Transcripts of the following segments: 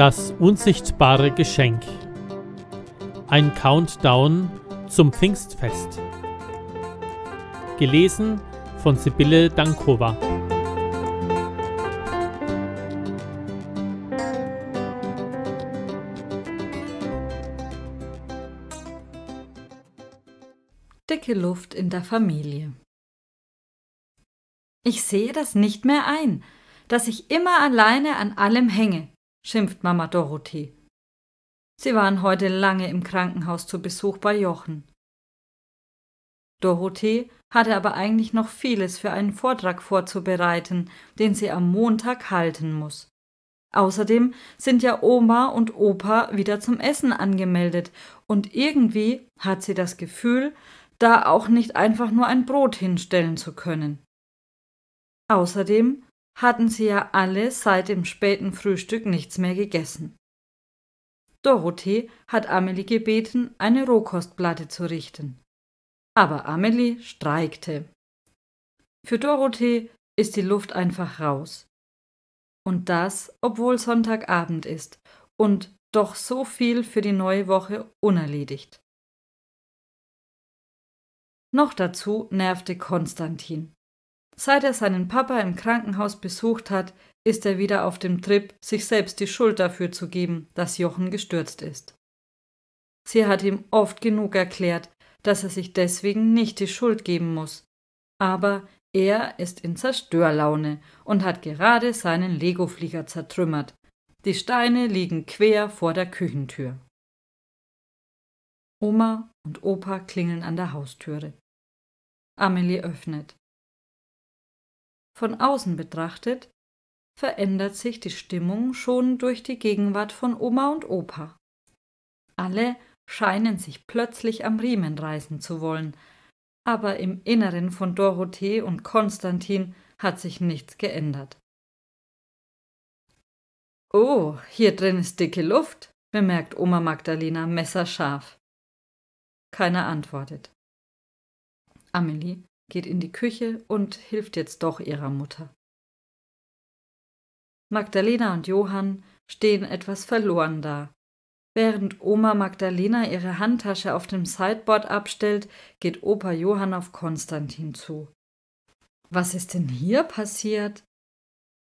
Das unsichtbare Geschenk. Ein Countdown zum Pfingstfest. Gelesen von Sibylle Dankova. Dicke Luft in der Familie. Ich sehe das nicht mehr ein, dass ich immer alleine an allem hänge, schimpft Mama Dorothee. Sie waren heute lange im Krankenhaus zu Besuch bei Jochen. Dorothee hatte aber eigentlich noch vieles für einen Vortrag vorzubereiten, den sie am Montag halten muss. Außerdem sind ja Oma und Opa wieder zum Essen angemeldet, und irgendwie hat sie das Gefühl, da auch nicht einfach nur ein Brot hinstellen zu können. Außerdem hatten sie ja alle seit dem späten Frühstück nichts mehr gegessen. Dorothee hat Amelie gebeten, eine Rohkostplatte zu richten. Aber Amelie streikte. Für Dorothee ist die Luft einfach raus. Und das, obwohl Sonntagabend ist und doch so viel für die neue Woche unerledigt. Noch dazu nervte Konstantin. Seit er seinen Papa im Krankenhaus besucht hat, ist er wieder auf dem Trip, sich selbst die Schuld dafür zu geben, dass Jochen gestürzt ist. Sie hat ihm oft genug erklärt, dass er sich deswegen nicht die Schuld geben muss. Aber er ist in Zerstörlaune und hat gerade seinen Lego-Flieger zertrümmert. Die Steine liegen quer vor der Küchentür. Oma und Opa klingeln an der Haustüre. Amelie öffnet. Von außen betrachtet verändert sich die Stimmung schon durch die Gegenwart von Oma und Opa. Alle scheinen sich plötzlich am Riemen reißen zu wollen, aber im Inneren von Dorothee und Konstantin hat sich nichts geändert. Oh, hier drin ist dicke Luft, bemerkt Oma Magdalena messerscharf. Keiner antwortet. Amelie geht in die Küche und hilft jetzt doch ihrer Mutter. Magdalena und Johann stehen etwas verloren da. Während Oma Magdalena ihre Handtasche auf dem Sideboard abstellt, geht Opa Johann auf Konstantin zu. Was ist denn hier passiert?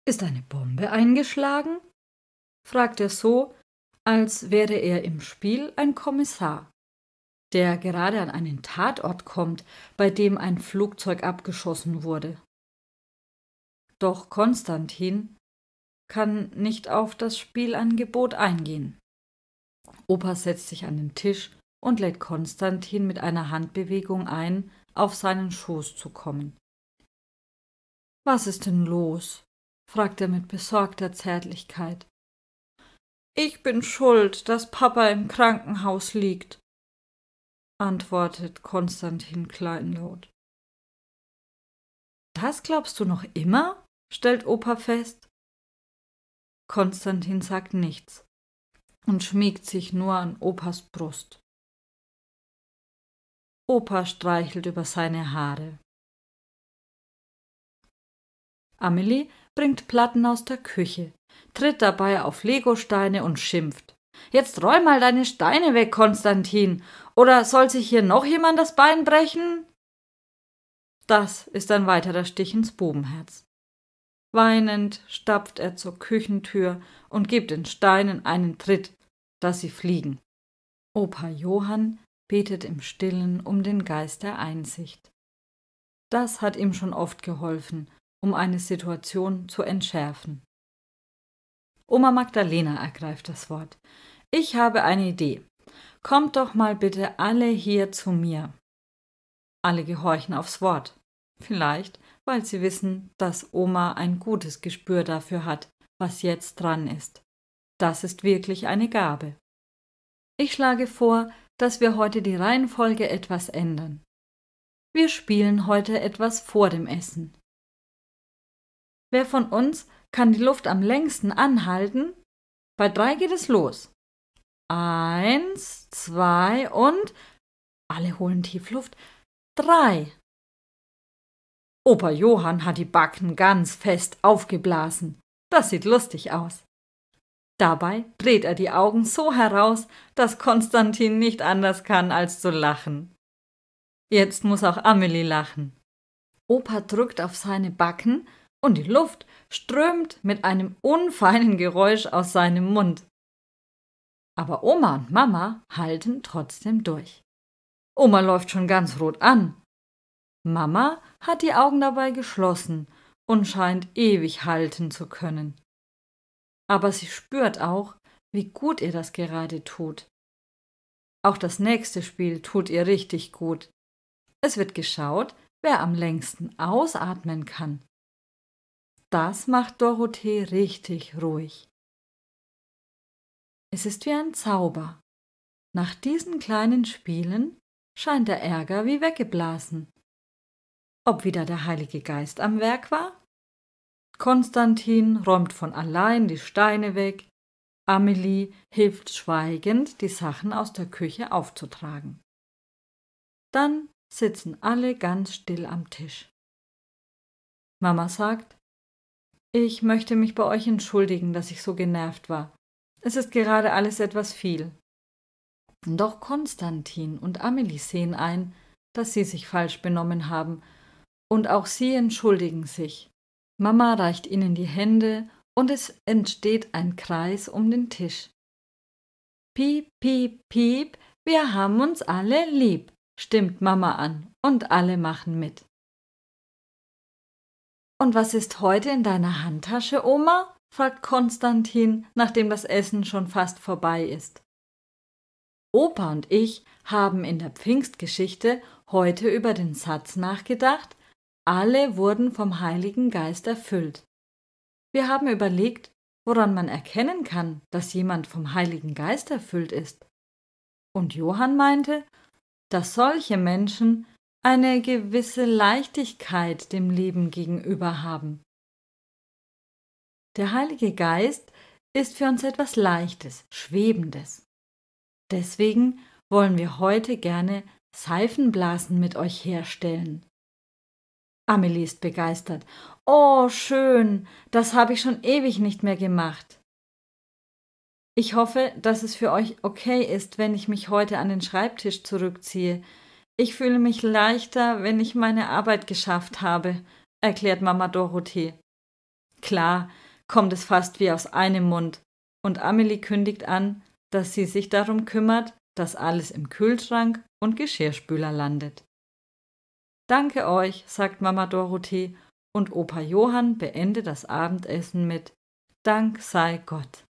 Ist eine Bombe eingeschlagen? fragt er so, als wäre er im Spiel ein Kommissar der gerade an einen Tatort kommt, bei dem ein Flugzeug abgeschossen wurde. Doch Konstantin kann nicht auf das Spielangebot eingehen. Opa setzt sich an den Tisch und lädt Konstantin mit einer Handbewegung ein, auf seinen Schoß zu kommen. Was ist denn los? fragt er mit besorgter Zärtlichkeit. Ich bin schuld, dass Papa im Krankenhaus liegt, antwortet Konstantin kleinlaut. Das glaubst du noch immer? stellt Opa fest. Konstantin sagt nichts und schmiegt sich nur an Opas Brust. Opa streichelt über seine Haare. Amelie bringt Platten aus der Küche, tritt dabei auf Legosteine und schimpft. Jetzt räum mal deine Steine weg, Konstantin. Oder soll sich hier noch jemand das Bein brechen? Das ist ein weiterer Stich ins Bubenherz. Weinend stapft er zur Küchentür und gibt den Steinen einen Tritt, dass sie fliegen. Opa Johann betet im Stillen um den Geist der Einsicht. Das hat ihm schon oft geholfen, um eine Situation zu entschärfen. Oma Magdalena ergreift das Wort. Ich habe eine Idee. Kommt doch mal bitte alle hier zu mir. Alle gehorchen aufs Wort. Vielleicht, weil sie wissen, dass Oma ein gutes Gespür dafür hat, was jetzt dran ist. Das ist wirklich eine Gabe. Ich schlage vor, dass wir heute die Reihenfolge etwas ändern. Wir spielen heute etwas vor dem Essen. Wer von uns kann die Luft am längsten anhalten? Bei drei geht es los. Eins, zwei und alle holen Tiefluft. Drei. Opa Johann hat die Backen ganz fest aufgeblasen. Das sieht lustig aus. Dabei dreht er die Augen so heraus, dass Konstantin nicht anders kann, als zu lachen. Jetzt muss auch Amelie lachen. Opa drückt auf seine Backen und die Luft strömt mit einem unfeinen Geräusch aus seinem Mund. Aber Oma und Mama halten trotzdem durch. Oma läuft schon ganz rot an. Mama hat die Augen dabei geschlossen und scheint ewig halten zu können. Aber sie spürt auch, wie gut ihr das gerade tut. Auch das nächste Spiel tut ihr richtig gut. Es wird geschaut, wer am längsten ausatmen kann das macht Dorothee richtig ruhig. Es ist wie ein Zauber. Nach diesen kleinen Spielen scheint der Ärger wie weggeblasen. Ob wieder der Heilige Geist am Werk war? Konstantin räumt von allein die Steine weg, Amelie hilft schweigend, die Sachen aus der Küche aufzutragen. Dann sitzen alle ganz still am Tisch. Mama sagt, ich möchte mich bei euch entschuldigen, dass ich so genervt war. Es ist gerade alles etwas viel. Doch Konstantin und Amelie sehen ein, dass sie sich falsch benommen haben, und auch sie entschuldigen sich. Mama reicht ihnen die Hände, und es entsteht ein Kreis um den Tisch. Piep, piep, piep, wir haben uns alle lieb, stimmt Mama an, und alle machen mit. Und was ist heute in deiner Handtasche, Oma? fragt Konstantin, nachdem das Essen schon fast vorbei ist. Opa und ich haben in der Pfingstgeschichte heute über den Satz nachgedacht, alle wurden vom Heiligen Geist erfüllt. Wir haben überlegt, woran man erkennen kann, dass jemand vom Heiligen Geist erfüllt ist. Und Johann meinte, dass solche Menschen eine gewisse Leichtigkeit dem Leben gegenüber haben. Der Heilige Geist ist für uns etwas Leichtes, Schwebendes. Deswegen wollen wir heute gerne Seifenblasen mit euch herstellen. Amelie ist begeistert. Oh, schön, das habe ich schon ewig nicht mehr gemacht. Ich hoffe, dass es für euch okay ist, wenn ich mich heute an den Schreibtisch zurückziehe ich fühle mich leichter, wenn ich meine Arbeit geschafft habe, erklärt Mama Dorothee. Klar, kommt es fast wie aus einem Mund, und Amelie kündigt an, dass sie sich darum kümmert, dass alles im Kühlschrank und Geschirrspüler landet. Danke euch, sagt Mama Dorothee, und Opa Johann beendet das Abendessen mit Dank sei Gott.